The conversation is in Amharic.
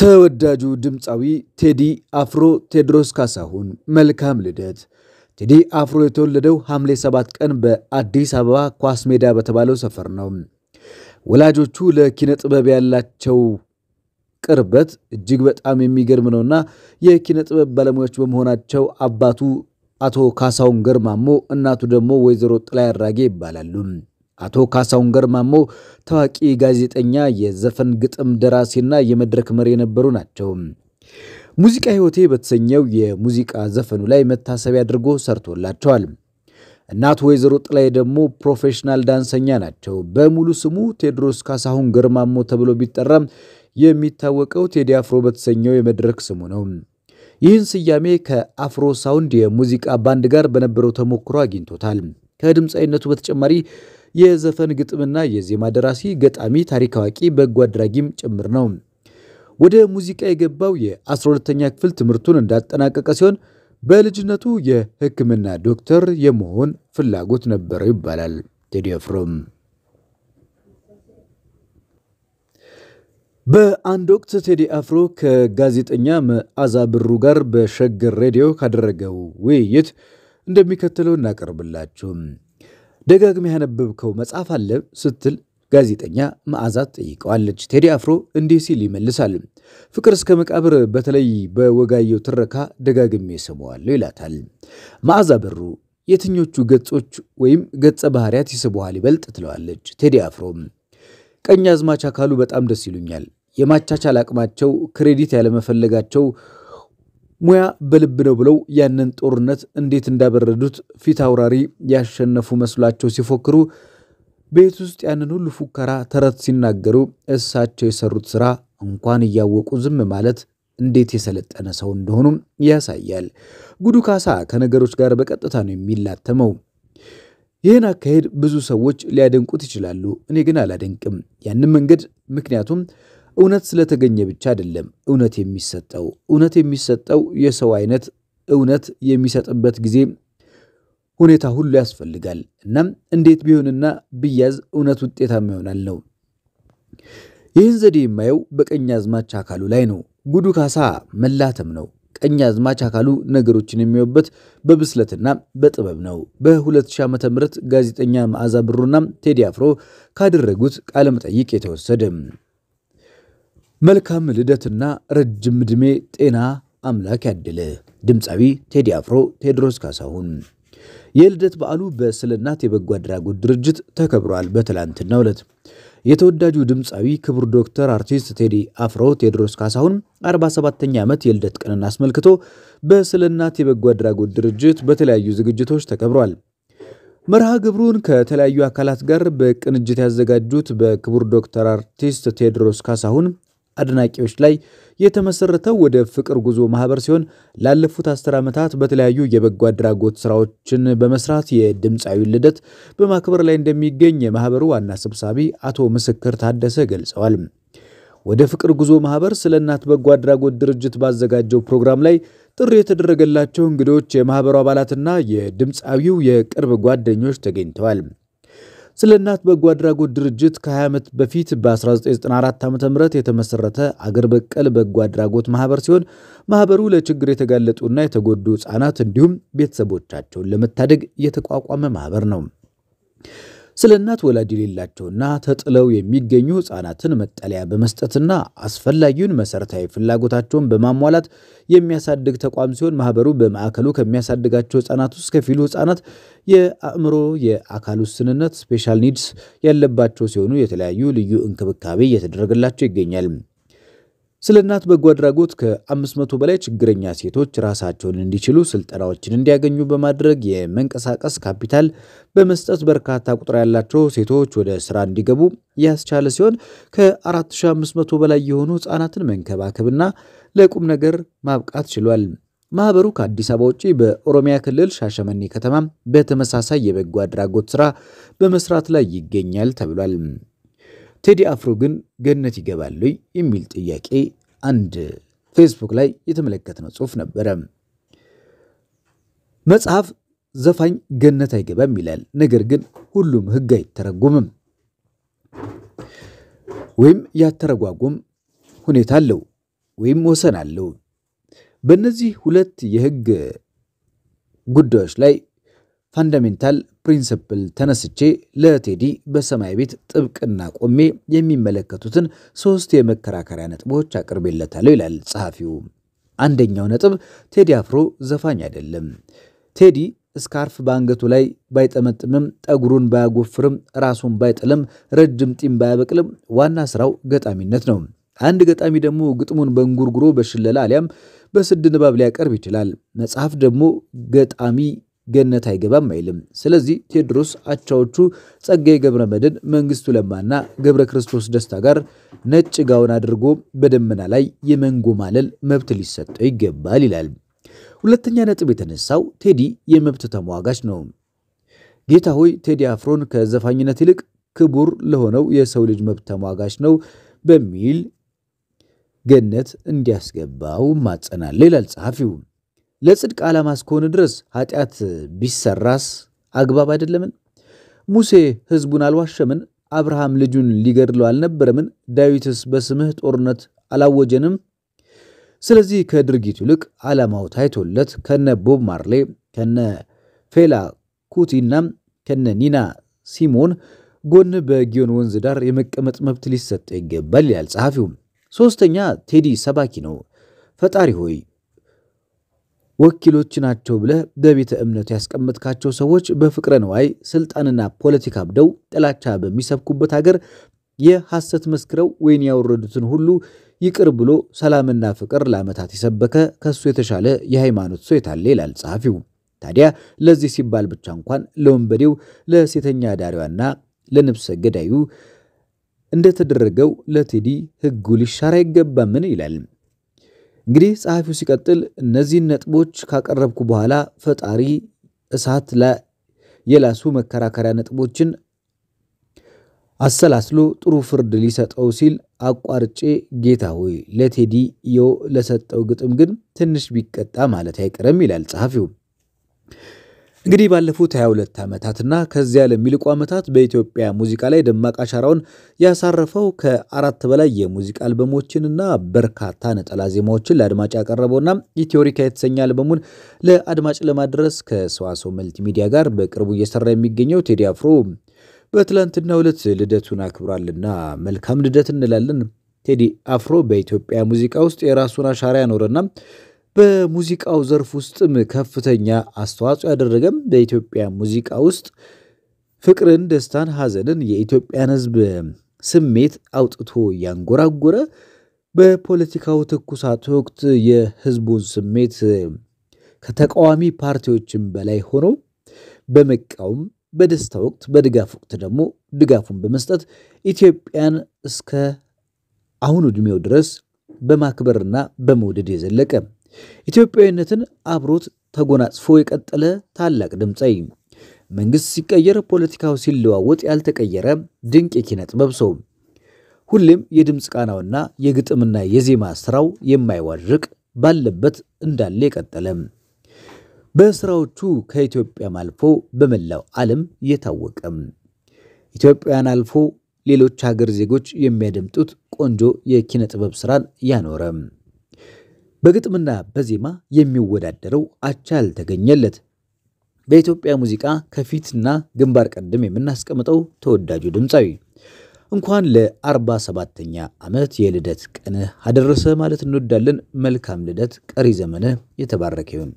ተወዳጁ ድምፃዊ ቴዲ አፍሮ ቴዎድሮስ ካሳሁን መልካም ልደት። ቴዲ አፍሮ የተወለደው ሐምሌ 7 ቀን በአዲስ አበባ ኳስ ሜዳ በተባለው ሰፈር ነው። ወላጆቹ ለኪነ ጥበብ ያላቸው ቅርበት እጅግ በጣም የሚገርም ነውና የኪነ ጥበብ ባለሙያዎች በመሆናቸው አባቱ አቶ ካሳሁን ገርማሞ፣ እናቱ ደግሞ ወይዘሮ ጥላይ አድራጌ ይባላሉ። አቶ ካሳሁን ገርማሞ ታዋቂ ጋዜጠኛ፣ የዘፈን ግጥም ደራሲና የመድረክ መሪ የነበሩ ናቸው። ሙዚቃ ሕይወቴ በተሰኘው የሙዚቃ ዘፈኑ ላይ መታሰቢያ አድርጎ ሰርቶላቸዋል። እናቱ ወይዘሮ ጥላይ ደግሞ ፕሮፌሽናል ዳንሰኛ ናቸው። በሙሉ ስሙ ቴዎድሮስ ካሳሁን ገርማሞ ተብሎ ቢጠራም የሚታወቀው ቴዲ አፍሮ በተሰኘው የመድረክ ስሙ ነው። ይህን ስያሜ ከአፍሮ ሳውንድ የሙዚቃ ባንድ ጋር በነበረው ተሞክሮ አግኝቶታል። ከድምፃዊነቱ በተጨማሪ የዘፈን ግጥምና የዜማ ደራሲ፣ ገጣሚ፣ ታሪክ አዋቂ፣ በጎ አድራጊም ጭምር ነው። ወደ ሙዚቃ የገባው የ12ተኛ ክፍል ትምህርቱን እንዳጠናቀቀ ሲሆን በልጅነቱ የሕክምና ዶክተር የመሆን ፍላጎት ነበረው ይባላል። ቴዲ አፍሮም በአንድ ወቅት ቴዲ አፍሮ ከጋዜጠኛ መዓዛ ብሩ ጋር በሸገር ሬዲዮ ካደረገው ውይይት እንደሚከተለው እናቀርብላችሁ። ደጋግመህ ያነበብከው መጽሐፍ አለ ስትል ጋዜጠኛ መዓዛ ጠይቀዋለች። ቴዲ አፍሮ እንዲህ ሲል ይመልሳል። ፍቅር እስከ መቃብር በተለይ በወጋየው ትረካ ደጋግሜ ስበዋለሁ ይላታል። መዓዛ በሩ የትኞቹ ገጾች ወይም ገጸ ባህሪያት ይስበዋል ይበልጥ ትለዋለች። ቴዲ አፍሮም ቀኝ አዝማች አካሉ በጣም ደስ ይሉኛል። የማቻቻል አቅማቸው፣ ክሬዲት ያለመፈለጋቸው ሙያ በልብ ነው ብለው ያንን ጦርነት እንዴት እንዳበረዱት ፊት አውራሪ ያሸነፉ መስሏቸው ሲፎክሩ፣ ቤት ውስጥ ያንን ሁሉ ፉከራ ተረት ሲናገሩ እሳቸው የሰሩት ስራ እንኳን እያወቁ ዝም ማለት እንዴት የሰለጠነ ሰው እንደሆኑም ያሳያል። ጉዱ ካሳ ከነገሮች ጋር በቀጥታ ነው የሚላተመው። ይህን አካሄድ ብዙ ሰዎች ሊያደንቁት ይችላሉ። እኔ ግን አላደንቅም ያንን መንገድ ምክንያቱም እውነት ስለተገኘ ብቻ አይደለም እውነት የሚሰጠው። እውነት የሚሰጠው የሰው አይነት እውነት የሚሰጥበት ጊዜ ሁኔታ ሁሉ ያስፈልጋል። እናም እንዴት ቢሆንና ብያዝ እውነት ውጤታማ ይሆናል ነው። ይህን ዘዴ የማየው በቀኝ አዝማች አካሉ ላይ ነው። ጉዱ ካሳ መላተም ነው። ቀኝ አዝማች አካሉ ነገሮችን የሚያዩበት በብስለትና በጥበብ ነው። በ2000 ዓ ም ጋዜጠኛ መዓዛ ብሩና ቴዲ አፍሮ ካደረጉት ቃለመጠይቅ የተወሰደ መልካም ልደትና ረጅም ዕድሜ ጤና አምላክ ያድል። ድምፃዊ ቴዲ አፍሮ ቴዎድሮስ ካሳሁን የልደት በዓሉ በስልናት የበጎ አድራጎት ድርጅት ተከብሯል። በትላንትናው ዕለት የተወዳጁ ድምፃዊ ክቡር ዶክተር አርቲስት ቴዲ አፍሮ ቴዎድሮስ ካሳሁን 47ኛ ዓመት የልደት ቀንን አስመልክቶ በስልናት የበጎ አድራጎት ድርጅት በተለያዩ ዝግጅቶች ተከብሯል። መርሃ ግብሩን ከተለያዩ አካላት ጋር በቅንጅት ያዘጋጁት በክቡር ዶክተር አርቲስት ቴዎድሮስ ካሳሁን አድናቂዎች ላይ የተመሰረተው ወደ ፍቅር ጉዞ ማህበር ሲሆን ላለፉት አስር ዓመታት በተለያዩ የበጎ አድራጎት ስራዎችን በመስራት የድምፃዊ ልደት በማክበር ላይ እንደሚገኝ የማህበሩ ዋና ሰብሳቢ አቶ ምስክር ታደሰ ገልጸዋል። ወደ ፍቅር ጉዞ ማህበር ስለ እናት በጎ አድራጎት ድርጅት ባዘጋጀው ፕሮግራም ላይ ጥሪ የተደረገላቸው እንግዶች የማህበሩ አባላትና የድምፃዊው የቅርብ ጓደኞች ተገኝተዋል። ስለ እናት በጎ አድራጎት ድርጅት ከ20 ዓመት በፊት በ1994 ዓ ም የተመሠረተ አገር በቀል በጎ አድራጎት ማኅበር ሲሆን ማኅበሩ ለችግር የተጋለጡና የተጎዱ ሕፃናት እንዲሁም ቤተሰቦቻቸውን ለመታደግ የተቋቋመ ማኅበር ነው። ስለ እናት ወላድ የሌላቸውና ተጥለው የሚገኙ ሕፃናትን መጠለያ በመስጠትና አስፈላጊውን መሠረታዊ ፍላጎታቸውን በማሟላት የሚያሳድግ ተቋም ሲሆን ማኅበሩ በማዕከሉ ከሚያሳድጋቸው ሕፃናት ውስጥ ከፊሉ ሕፃናት የአእምሮ፣ የአካል ውስንነት ስፔሻል ኒድስ ያለባቸው ሲሆኑ የተለያዩ ልዩ እንክብካቤ እየተደረገላቸው ይገኛል። ስለ እናት በጎ አድራጎት ከ500 በላይ ችግረኛ ሴቶች ራሳቸውን እንዲችሉ ስልጠናዎችን እንዲያገኙ በማድረግ የመንቀሳቀስ ካፒታል በመስጠት በርካታ ቁጥር ያላቸው ሴቶች ወደ ስራ እንዲገቡ ያስቻለ ሲሆን ከ4500 በላይ የሆኑ ህጻናትን መንከባከብና ለቁም ነገር ማብቃት ችሏል። ማህበሩ ከአዲስ አበባ ውጪ በኦሮሚያ ክልል ሻሸመኔ ከተማ በተመሳሳይ የበጎ አድራጎት ስራ በመስራት ላይ ይገኛል ተብሏል። ቴዲ አፍሮ ግን ገነት ይገባል የሚል ጥያቄ አንድ ፌስቡክ ላይ የተመለከትነው ጽሑፍ ነበረ። መጽሐፍ ዘፋኝ ገነት አይገባም ይላል። ነገር ግን ሁሉም ሕግ አይተረጉምም ወይም ያተረጓጉም ሁኔታ አለው ወይም ወሰን አለው። በእነዚህ ሁለት የሕግ ጉዳዮች ላይ ፋንዳሜንታል ፕሪንስፕል ተነስቼ ለቴዲ በሰማይ ቤት ጥብቅና ቆሜ የሚመለከቱትን ሶስት የመከራከሪያ ነጥቦች አቅርቤለታለሁ ይላል ጸሐፊው። አንደኛው ነጥብ ቴዲ አፍሮ ዘፋኝ አይደለም። ቴዲ ስካርፍ በአንገቱ ላይ ባይጠመጥምም ጠጉሩን ባያጎፍርም ራሱን ባይጥልም ረጅም ጢም ባያበቅልም ዋና ስራው ገጣሚነት ነው። አንድ ገጣሚ ደግሞ ግጥሙን በእንጉርጉሮ በሽለላ አሊያም በስድ ንባብ ሊያቀርብ ይችላል። መጽሐፍ ደግሞ ገጣሚ ገነት አይገባም አይልም። ስለዚህ ቴዎድሮስ አቻዎቹ ጸጋዬ ገብረ መድን መንግስቱ ለማና ገብረ ክርስቶስ ደስታ ጋር ነጭ ጋውን አድርጎ በደመና ላይ የመንጎ ማለል መብት ሊሰጠው ይገባል ይላል። ሁለተኛ ነጥብ የተነሳው ቴዲ የመብት ተሟጋች ነው። ጌታ ሆይ ቴዲ አፍሮን ከዘፋኝነት ይልቅ ክቡር ለሆነው የሰው ልጅ መብት ተሟጋች ነው በሚል ገነት እንዲያስገባው ማጸናል ይላል ጸሐፊው። ለጽድቅ ዓላማ እስከሆነ ድረስ ኃጢአት ቢሰራስ አግባብ አይደለምን? ሙሴ ሕዝቡን አልዋሸምን? አብርሃም ልጁን ሊገድለው አልነበረምን? ዳዊትስ በስምህ ጦርነት አላወጀንም? ስለዚህ ከድርጊቱ ይልቅ ዓላማው ታይቶለት ከነ ቦብ ማርሌ ከነ ፌላ ኩቲና ከነ ኒና ሲሞን ጎን በጊዮን ወንዝ ዳር የመቀመጥ መብት ሊሰጠው ይገባል ይላል ጸሐፊው። ሦስተኛ ቴዲ ሰባኪ ነው። ፈጣሪ ሆይ ወኪሎች ናቸው ብለህ በቤተ እምነቱ ያስቀመጥካቸው ሰዎች በፍቅረ ነዋይ ስልጣንና ፖለቲካ አብደው ጥላቻ በሚሰብኩበት አገር የሐሰት መስክረው ወይን ያወረዱትን ሁሉ ይቅር ብሎ ሰላምና ፍቅር ለዓመታት የሰበከ ከሱ የተሻለ የሃይማኖት ሰው የታለ ይላል ጸሐፊው። ታዲያ ለዚህ ሲባል ብቻ እንኳን ለወንበዴው ለሴተኛ ዳሪዋና ለነፍሰ ገዳዩ እንደተደረገው ለቴዲ ህጉ ሊሻር አይገባምን? ይላል። እንግዲህ ጸሐፊው ሲቀጥል እነዚህን ነጥቦች ካቀረብኩ በኋላ ፈጣሪ እሳት የላሱ መከራከሪያ ነጥቦችን አሰላስሎ ጥሩ ፍርድ ሊሰጠው ሲል አቋርጬ ጌታ ሆይ ዮ ለሰጠው ግጥም ግን ትንሽ ቢቀጣ ማለት አይቀርም ይላል ጸሐፊው። እንግዲህ ባለፉት 22 ዓመታትና ከዚያ ለሚልቁ ዓመታት በኢትዮጵያ ሙዚቃ ላይ ደማቅ አሻራውን ያሳረፈው ከአራት በላይ የሙዚቃ አልበሞችንና በርካታ ነጠላ ዜማዎችን ለአድማጭ ያቀረበውና ኢትዮሪካ የተሰኘ አልበሙን ለአድማጭ ለማድረስ ከሰዋሰው መልቲሚዲያ ሚዲያ ጋር በቅርቡ እየሰራ የሚገኘው ቴዲ አፍሮ በትላንትናው ዕለት ልደቱን አክብሯልና መልካም ልደት እንላለን። ቴዲ አፍሮ በኢትዮጵያ ሙዚቃ ውስጥ የራሱን አሻራ ያኖረና በሙዚቃው ዘርፍ ውስጥም ከፍተኛ አስተዋጽኦ ያደረገም በኢትዮጵያ ሙዚቃ ውስጥ ፍቅርን፣ ደስታን፣ ሐዘንን የኢትዮጵያን ሕዝብ ስሜት አውጥቶ ያንጎራጎረ በፖለቲካው ትኩሳት ወቅት የሕዝቡን ስሜት ከተቃዋሚ ፓርቲዎችም በላይ ሆኖ በመቃወም በደስታ ወቅት በድጋፍ ወቅት ደግሞ ድጋፉን በመስጠት ኢትዮጵያን እስከ አሁኑ ዕድሜው ድረስ በማክበርና በመውደድ የዘለቀም ኢትዮጵያዊነትን አብሮት ተጎናጽፎ የቀጠለ ታላቅ ድምፀይ መንግሥት ሲቀየር ፖለቲካው ሲለዋወጥ ያልተቀየረ ድንቅ የኪነ ጥበብ ሰው፣ ሁሌም የድምፅ ቃናውና የግጥምና የዜማ ስራው የማይዋዥቅ ባለበት እንዳለ የቀጠለ በስራዎቹ ከኢትዮጵያም አልፎ በመላው ዓለም የታወቀ ኢትዮጵያን አልፎ ሌሎች ሀገር ዜጎች የሚያደምጡት ቆንጆ የኪነ ጥበብ ስራን ያኖረም። በግጥምና በዜማ የሚወዳደረው አቻ ተገኘለት። በኢትዮጵያ ሙዚቃ ከፊትና ግንባር ቀደም የምናስቀምጠው ተወዳጁ ድምፃዊ እንኳን ለ 47 ሰባተኛ ዓመት የልደት ቀንህ አደረሰ ማለት እንወዳለን። መልካም ልደት፣ ቀሪ ዘመንህ የተባረከ ይሁን።